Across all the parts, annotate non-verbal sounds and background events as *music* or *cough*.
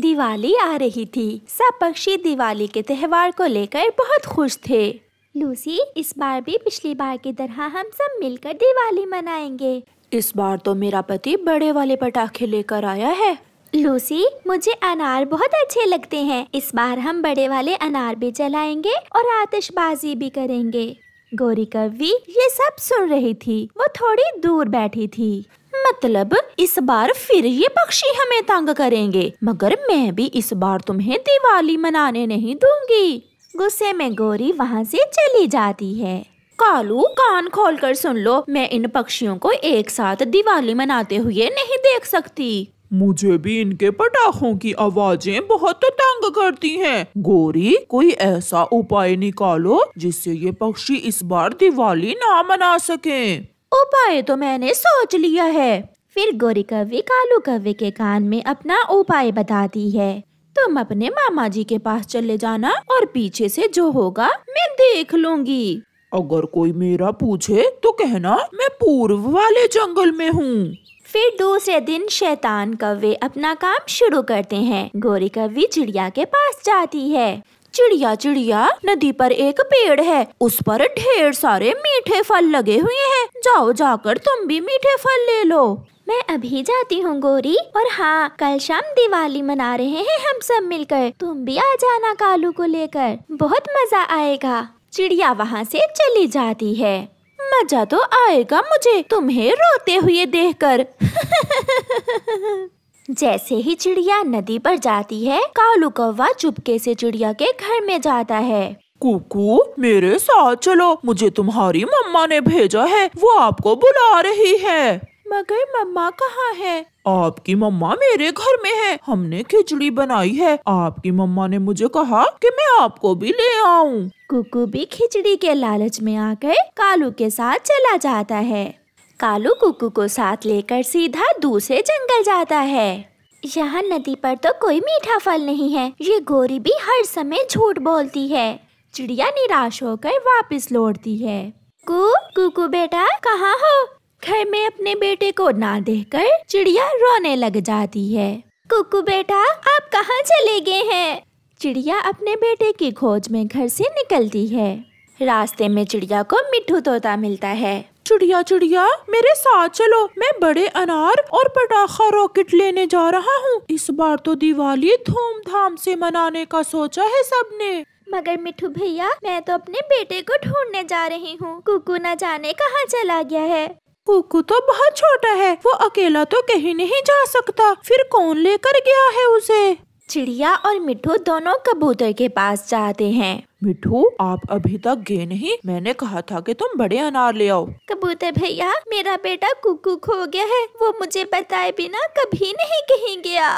दिवाली आ रही थी सब पक्षी दिवाली के त्यौहार को लेकर बहुत खुश थे लूसी इस बार भी पिछली बार की तरह हम सब मिलकर दिवाली मनाएंगे इस बार तो मेरा पति बड़े वाले पटाखे लेकर आया है लूसी मुझे अनार बहुत अच्छे लगते हैं इस बार हम बड़े वाले अनार भी जलाएंगे और आतिशबाजी भी करेंगे गौरी कवि ये सब सुन रही थी वो थोड़ी दूर बैठी थी मतलब इस बार फिर ये पक्षी हमें तंग करेंगे मगर मैं भी इस बार तुम्हें दिवाली मनाने नहीं दूंगी गुस्से में गोरी वहाँ से चली जाती है कालू कान खोल कर सुन लो मैं इन पक्षियों को एक साथ दिवाली मनाते हुए नहीं देख सकती मुझे भी इनके पटाखों की आवाजें बहुत तंग करती हैं। गोरी कोई ऐसा उपाय निकालो जिससे ये पक्षी इस बार दिवाली ना मना सकें। उपाय तो मैंने सोच लिया है फिर गोरी कवि कालू कवि के कान में अपना उपाय बताती है तुम अपने मामा जी के पास चले जाना और पीछे से जो होगा मैं देख लूंगी अगर कोई मेरा पूछे तो कहना मैं पूर्व वाले जंगल में हूँ फिर दूसरे दिन शैतान कवे अपना काम शुरू करते हैं गोरी कवि चिड़िया के पास जाती है चिड़िया चिड़िया नदी पर एक पेड़ है उस पर ढेर सारे मीठे फल लगे हुए हैं जाओ जाकर तुम भी मीठे फल ले लो मैं अभी जाती हूँ गोरी और हाँ कल शाम दिवाली मना रहे हैं हम सब मिलकर तुम भी आ जाना कालू को लेकर बहुत मजा आएगा चिड़िया वहाँ से चली जाती है मजा तो आएगा मुझे तुम्हें रोते हुए देखकर *laughs* जैसे ही चिड़िया नदी पर जाती है कालू कौवा चुपके से चिड़िया के घर में जाता है कुकू मेरे साथ चलो मुझे तुम्हारी मम्मा ने भेजा है वो आपको बुला रही है मगर मम्मा कहाँ है आपकी मम्मा मेरे घर में है हमने खिचड़ी बनाई है आपकी मम्मा ने मुझे कहा कि मैं आपको भी ले आऊं कुकू भी खिचड़ी के लालच में आकर कालू के साथ चला जाता है कालू कुकू को साथ लेकर सीधा दूसरे जंगल जाता है यहाँ नदी पर तो कोई मीठा फल नहीं है ये गोरी भी हर समय झूठ बोलती है चिड़िया निराश होकर वापस लौटती है कू कुकू बेटा कहाँ हो घर में अपने बेटे को ना देखकर चिड़िया रोने लग जाती है कुकू बेटा आप कहाँ चले गए हैं चिड़िया अपने बेटे की खोज में घर से निकलती है रास्ते में चिड़िया को मिठू तोता मिलता है चिड़िया चिड़िया मेरे साथ चलो मैं बड़े अनार और पटाखा रॉकेट लेने जा रहा हूँ इस बार तो दिवाली धूमधाम से मनाने का सोचा है सबने मगर मिठू भैया मैं तो अपने बेटे को ढूंढने जा रही हूँ कुकू न जाने कहाँ चला गया है कुकू तो बहुत छोटा है वो अकेला तो कहीं नहीं जा सकता फिर कौन लेकर गया है उसे चिड़िया और मिठू दोनों कबूतर के पास जाते हैं मिठू आप अभी तक गए नहीं मैंने कहा था कि तुम बड़े अनार ले आओ कबूतर भैया मेरा बेटा कुकू खो गया है वो मुझे बताए बिना कभी नहीं कहीं गया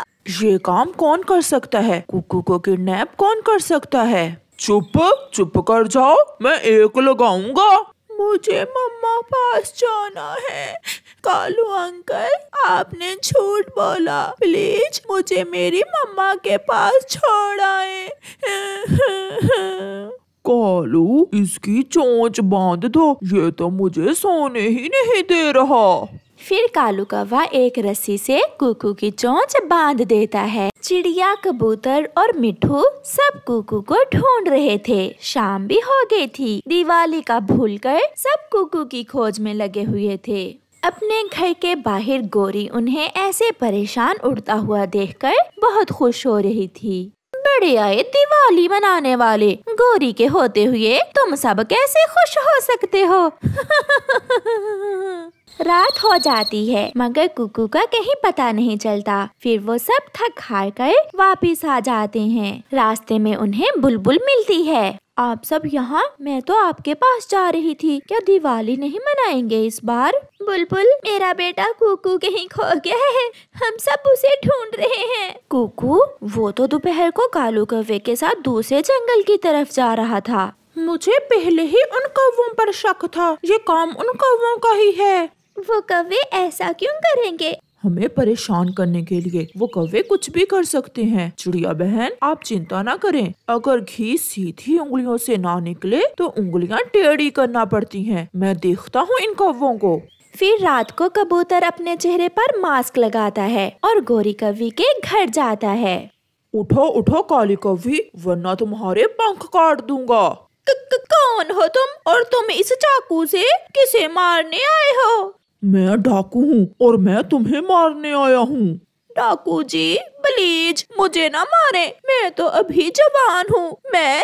ये काम कौन कर सकता है कुकू को किडनैप कौन कर सकता है चुप चुप कर जाओ मैं एक लगाऊंगा मुझे मम्मा पास जाना है कालू अंकल आपने झूठ बोला प्लीज मुझे मेरी मम्मा के पास छोड़ आए कालू इसकी चोंच बांध दो ये तो मुझे सोने ही नहीं दे रहा फिर कालू कौवा एक रस्सी से कुकू की चोंच बांध देता है चिड़िया कबूतर और मिठू सब कुकू को ढूंढ रहे थे शाम भी हो गई थी दिवाली का भूलकर सब कुकू की खोज में लगे हुए थे अपने घर के बाहर गोरी उन्हें ऐसे परेशान उड़ता हुआ देखकर बहुत खुश हो रही थी बड़े आए दिवाली मनाने वाले गोरी के होते हुए तुम सब कैसे खुश हो सकते हो *laughs* रात हो जाती है मगर कुकू का कहीं पता नहीं चलता फिर वो सब थक हार कर वापिस आ जाते हैं रास्ते में उन्हें बुलबुल मिलती है आप सब यहाँ मैं तो आपके पास जा रही थी क्या दिवाली नहीं मनाएंगे इस बार बुलबुल मेरा बेटा कुकू कहीं खो गया है हम सब उसे ढूंढ रहे हैं कुकू वो तो दोपहर को कालू कव्वे के साथ दूसरे जंगल की तरफ जा रहा था मुझे पहले ही उन कौवों पर शक था ये काम उन कौवों का ही है वो कव्वे ऐसा क्यों करेंगे हमें परेशान करने के लिए वो कौवे कुछ भी कर सकते हैं चिड़िया बहन आप चिंता ना करें अगर घी सीधी उंगलियों से ना निकले तो उंगलियां टेढ़ी करना पड़ती हैं। मैं देखता हूँ इन कौवों को फिर रात को कबूतर अपने चेहरे पर मास्क लगाता है और गोरी कवि के घर जाता है उठो उठो काली कवि वरना तुम्हारे पंख काट दूंगा क -क कौन हो तुम और तुम इस चाकू से किसे मारने आए हो मैं डाकू हूँ और मैं तुम्हें मारने आया हूँ डाकू जी प्लीज मुझे ना मारे मैं तो अभी जवान हूँ मैं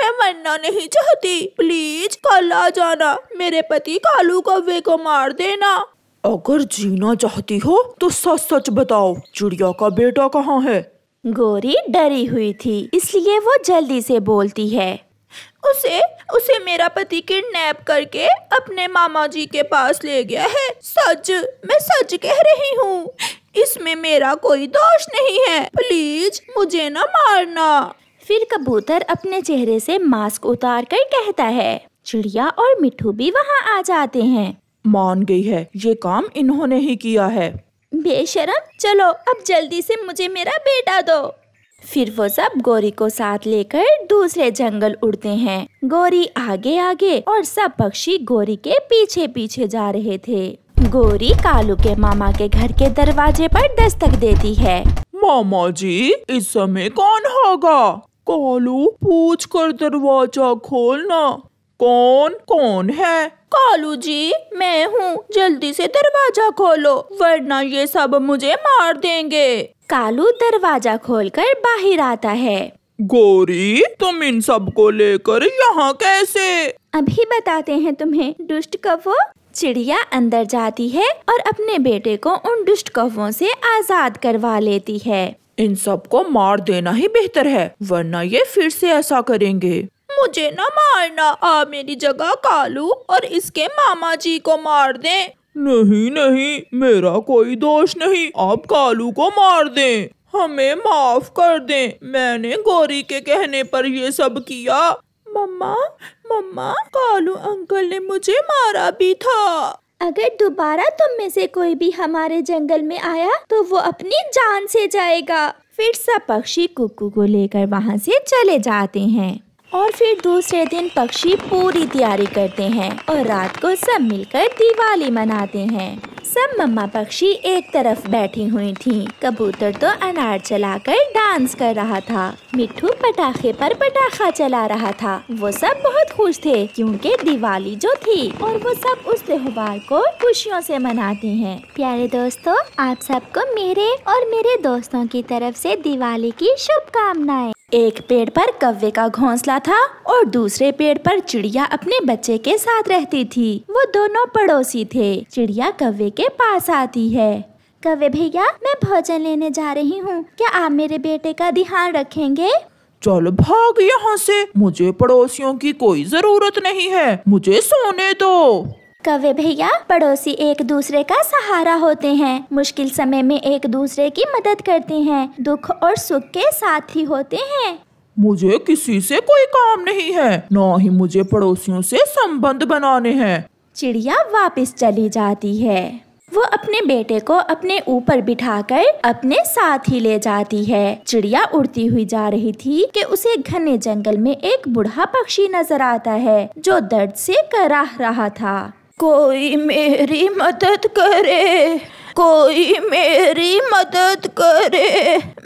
मैं मरना नहीं चाहती प्लीज कल आ जाना मेरे पति कालू कौवे को मार देना अगर जीना चाहती हो तो सच सच बताओ चिड़िया का बेटा कहाँ है गोरी डरी हुई थी इसलिए वो जल्दी से बोलती है उसे उसे मेरा पति किडनैप करके अपने मामा जी के पास ले गया है सच मैं सच कह रही हूँ इसमें मेरा कोई दोष नहीं है प्लीज मुझे न मारना फिर कबूतर अपने चेहरे से मास्क उतार कर कहता है चिड़िया और मिठू भी वहाँ आ जाते हैं मान गई है ये काम इन्होंने ही किया है बेशरम चलो अब जल्दी से मुझे मेरा बेटा दो फिर वो सब गौरी को साथ लेकर दूसरे जंगल उड़ते हैं गौरी आगे आगे और सब पक्षी गौरी के पीछे पीछे जा रहे थे गोरी कालू के मामा के घर के दरवाजे पर दस्तक देती है मामा जी इस समय कौन होगा कालू पूछ कर दरवाजा खोलना कौन कौन है कालू जी मैं हूँ जल्दी से दरवाजा खोलो वरना ये सब मुझे मार देंगे कालू दरवाजा खोलकर बाहर आता है गोरी तुम इन सब को लेकर यहाँ कैसे अभी बताते हैं तुम्हें दुष्ट कफो चिड़िया अंदर जाती है और अपने बेटे को उन दुष्ट कौवों से आजाद करवा लेती है इन सबको मार देना ही बेहतर है वरना ये फिर से ऐसा करेंगे मुझे न मारना आप मेरी जगह कालू और इसके मामा जी को मार दें नहीं नहीं मेरा कोई दोष नहीं आप कालू को मार दें हमें माफ कर दें मैंने गौरी के कहने पर ये सब किया मम्मा मम्मा कालू अंकल ने मुझे मारा भी था अगर दोबारा तुम में से कोई भी हमारे जंगल में आया तो वो अपनी जान से जाएगा फिर सब पक्षी कुकू को लेकर वहाँ से चले जाते हैं और फिर दूसरे दिन पक्षी पूरी तैयारी करते हैं और रात को सब मिलकर दिवाली मनाते हैं सब मम्मा पक्षी एक तरफ बैठी हुई थी कबूतर तो अनार चलाकर डांस कर रहा था मिट्टू पटाखे पर पटाखा चला रहा था वो सब बहुत खुश थे क्योंकि दिवाली जो थी और वो सब उस त्योहार को खुशियों से मनाते हैं प्यारे दोस्तों आप सबको मेरे और मेरे दोस्तों की तरफ से दिवाली की शुभकामनाएं एक पेड़ पर कव्वे का घोंसला था और दूसरे पेड़ पर चिड़िया अपने बच्चे के साथ रहती थी वो दोनों पड़ोसी थे चिड़िया कव्वे के पास आती है कव्वे भैया मैं भोजन लेने जा रही हूँ क्या आप मेरे बेटे का ध्यान रखेंगे चलो भाग यहाँ से मुझे पड़ोसियों की कोई जरूरत नहीं है मुझे सोने दो कवे भैया पड़ोसी एक दूसरे का सहारा होते हैं मुश्किल समय में एक दूसरे की मदद करते हैं दुख और सुख के साथ ही होते हैं मुझे किसी से कोई काम नहीं है ना ही मुझे पड़ोसियों से संबंध बनाने हैं चिड़िया वापस चली जाती है वो अपने बेटे को अपने ऊपर बिठाकर अपने साथ ही ले जाती है चिड़िया उड़ती हुई जा रही थी कि उसे घने जंगल में एक बूढ़ा पक्षी नजर आता है जो दर्द से कराह रहा था कोई मेरी मदद करे कोई मेरी मदद करे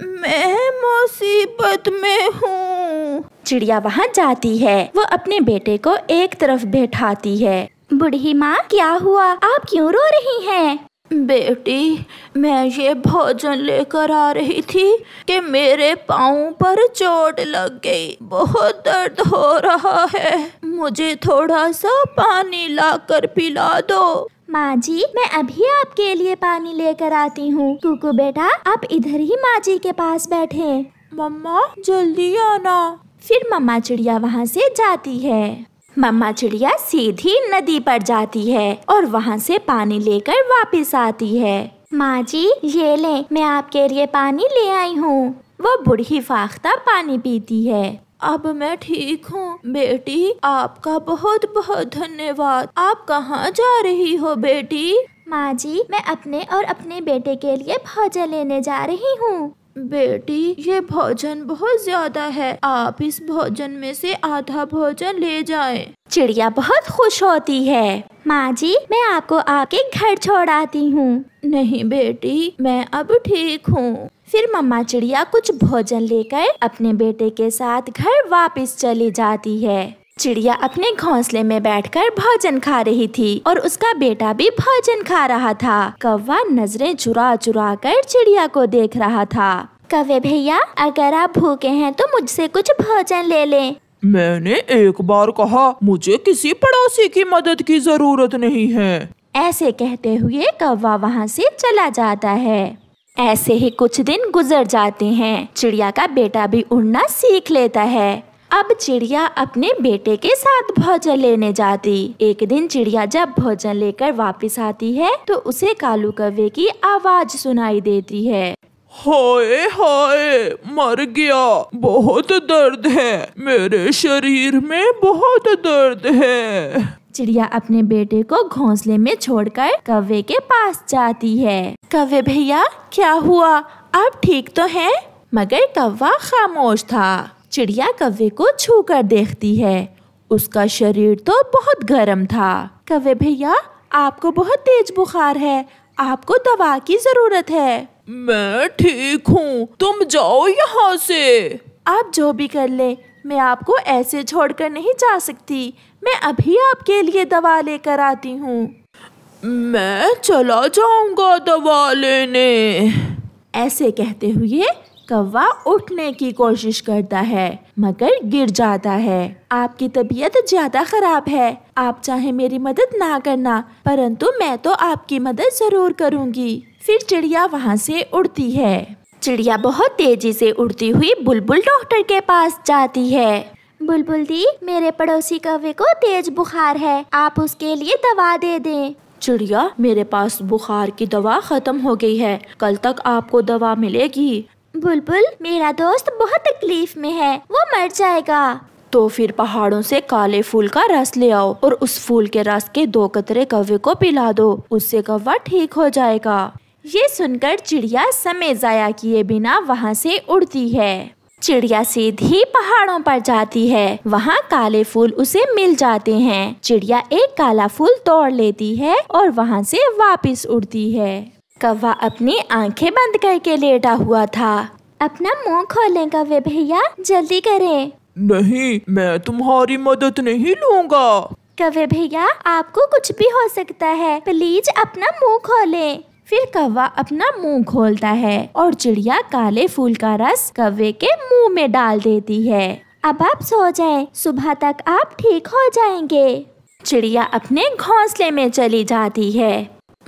मैं मुसीबत में हूँ चिड़िया वहाँ जाती है वो अपने बेटे को एक तरफ बैठाती है बूढ़ी माँ क्या हुआ आप क्यों रो रही हैं? बेटी मैं ये भोजन लेकर आ रही थी कि मेरे पाँव पर चोट लग गई बहुत दर्द हो रहा है मुझे थोड़ा सा पानी लाकर पिला दो माँ जी मैं अभी आपके लिए पानी लेकर आती हूँ कुकु बेटा आप इधर ही माँ जी के पास बैठे मम्मा जल्दी आना फिर मम्मा चिड़िया वहाँ से जाती है मम्मा चिड़िया सीधी नदी पर जाती है और वहाँ से पानी लेकर वापस आती है माँ जी ये ले मैं आपके लिए पानी ले आई हूँ वो बूढ़ी फाख्ता पानी पीती है अब मैं ठीक हूँ बेटी आपका बहुत बहुत धन्यवाद आप कहाँ जा रही हो बेटी माँ जी मैं अपने और अपने बेटे के लिए भोजन लेने जा रही हूँ बेटी ये भोजन बहुत ज्यादा है आप इस भोजन में से आधा भोजन ले जाएं। चिड़िया बहुत खुश होती है माँ जी मैं आपको आपके घर छोड़ आती हूँ नहीं बेटी मैं अब ठीक हूँ फिर मम्मा चिड़िया कुछ भोजन लेकर अपने बेटे के साथ घर वापस चली जाती है चिड़िया अपने घोंसले में बैठकर भोजन खा रही थी और उसका बेटा भी भोजन खा रहा था कौवा नजरें चुरा चुरा कर चिड़िया को देख रहा था कवे भैया अगर आप भूखे हैं तो मुझसे कुछ भोजन ले लें मैंने एक बार कहा मुझे किसी पड़ोसी की मदद की जरूरत नहीं है ऐसे कहते हुए कौवा वहाँ से चला जाता है ऐसे ही कुछ दिन गुजर जाते हैं चिड़िया का बेटा भी उड़ना सीख लेता है अब चिड़िया अपने बेटे के साथ भोजन लेने जाती एक दिन चिड़िया जब भोजन लेकर वापस आती है तो उसे कालू कव्वे की आवाज सुनाई देती है हाय हाय मर गया बहुत दर्द है मेरे शरीर में बहुत दर्द है चिड़िया अपने बेटे को घोंसले में छोड़कर कव्वे के पास जाती है कव्वे भैया क्या हुआ आप ठीक तो हैं मगर कौवा खामोश था चिड़िया कव्वे को छू कर देखती है उसका शरीर तो बहुत गर्म था कव्वे भैया आपको बहुत तेज बुखार है आपको दवा की जरूरत है मैं ठीक हूँ तुम जाओ यहाँ से आप जो भी कर ले मैं आपको ऐसे छोड़कर नहीं जा सकती मैं अभी आपके लिए दवा लेकर आती हूँ मैं चला जाऊंगा दवा लेने ऐसे कहते हुए कौवा उठने की कोशिश करता है मगर गिर जाता है आपकी तबीयत ज्यादा खराब है आप चाहे मेरी मदद ना करना परंतु मैं तो आपकी मदद जरूर करूंगी फिर चिड़िया वहाँ से उड़ती है चिड़िया बहुत तेजी से उड़ती हुई बुलबुल डॉक्टर के पास जाती है बुलबुल दी मेरे पड़ोसी कौवे को तेज बुखार है आप उसके लिए दवा दे दे चिड़िया मेरे पास बुखार की दवा खत्म हो गई है कल तक आपको दवा मिलेगी बुलबुल मेरा दोस्त बहुत तकलीफ में है वो मर जाएगा तो फिर पहाड़ों से काले फूल का रस ले आओ और उस फूल के रस के दो कतरे कव्वे को पिला दो उससे कव्वा ठीक हो जाएगा ये सुनकर चिड़िया समय जाया किए बिना वहाँ से उड़ती है चिड़िया सीधी पहाड़ों पर जाती है वहाँ काले फूल उसे मिल जाते हैं चिड़िया एक काला फूल तोड़ लेती है और वहाँ से वापस उड़ती है कौवा अपनी आंखें बंद करके लेटा हुआ था अपना मुंह खोलें कौवे भैया जल्दी करें नहीं मैं तुम्हारी मदद नहीं लूंगा कवे भैया आपको कुछ भी हो सकता है प्लीज अपना मुंह खोलें फिर कौवा अपना मुंह खोलता है और चिड़िया काले फूल का रस कौवे के मुंह में डाल देती है अब आप सो जाएं, सुबह तक आप ठीक हो जाएंगे चिड़िया अपने घोंसले में चली जाती है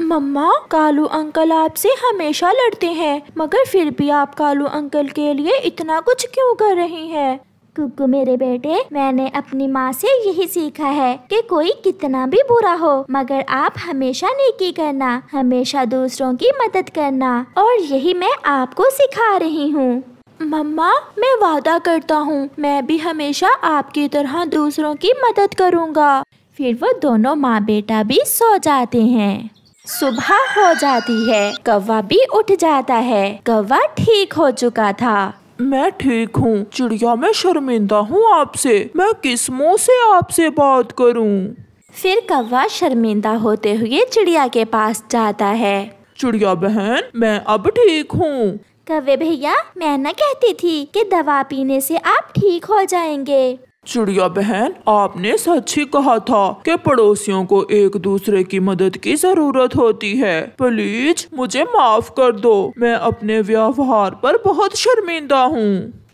मम्मा कालू अंकल आपसे हमेशा लड़ते हैं मगर फिर भी आप कालू अंकल के लिए इतना कुछ क्यों कर रही हैं? कुकु मेरे बेटे मैंने अपनी माँ से यही सीखा है कि कोई कितना भी बुरा हो मगर आप हमेशा नेकी करना हमेशा दूसरों की मदद करना और यही मैं आपको सिखा रही हूँ मम्मा मैं वादा करता हूँ मैं भी हमेशा आपकी तरह दूसरों की मदद करूँगा फिर वो दोनों माँ बेटा भी सो जाते हैं सुबह हो जाती है कौवा भी उठ जाता है कौवा ठीक हो चुका था मैं ठीक हूँ चिड़िया मैं शर्मिंदा हूँ आपसे मैं किस मुँह से आपसे बात करूँ फिर कौवा शर्मिंदा होते हुए चिड़िया के पास जाता है चिड़िया बहन मैं अब ठीक हूँ कवे भैया मैं न कहती थी कि दवा पीने से आप ठीक हो जाएंगे चिड़िया बहन आपने सच ही कहा था कि पड़ोसियों को एक दूसरे की मदद की जरूरत होती है प्लीज मुझे माफ कर दो मैं अपने व्यवहार पर बहुत शर्मिंदा हूँ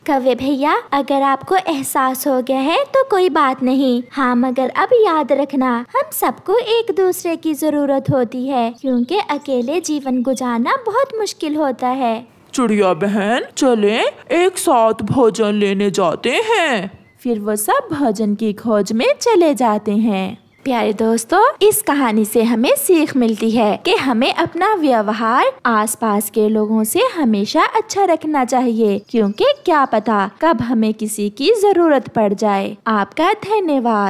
कवे भैया अगर आपको एहसास हो गया है तो कोई बात नहीं हाँ मगर अब याद रखना हम सबको एक दूसरे की जरूरत होती है क्योंकि अकेले जीवन गुजारना बहुत मुश्किल होता है चिड़िया बहन चले एक साथ भोजन लेने जाते हैं फिर वो सब भोजन की खोज में चले जाते हैं प्यारे दोस्तों इस कहानी से हमें सीख मिलती है कि हमें अपना व्यवहार आसपास के लोगों से हमेशा अच्छा रखना चाहिए क्योंकि क्या पता कब हमें किसी की जरूरत पड़ जाए आपका धन्यवाद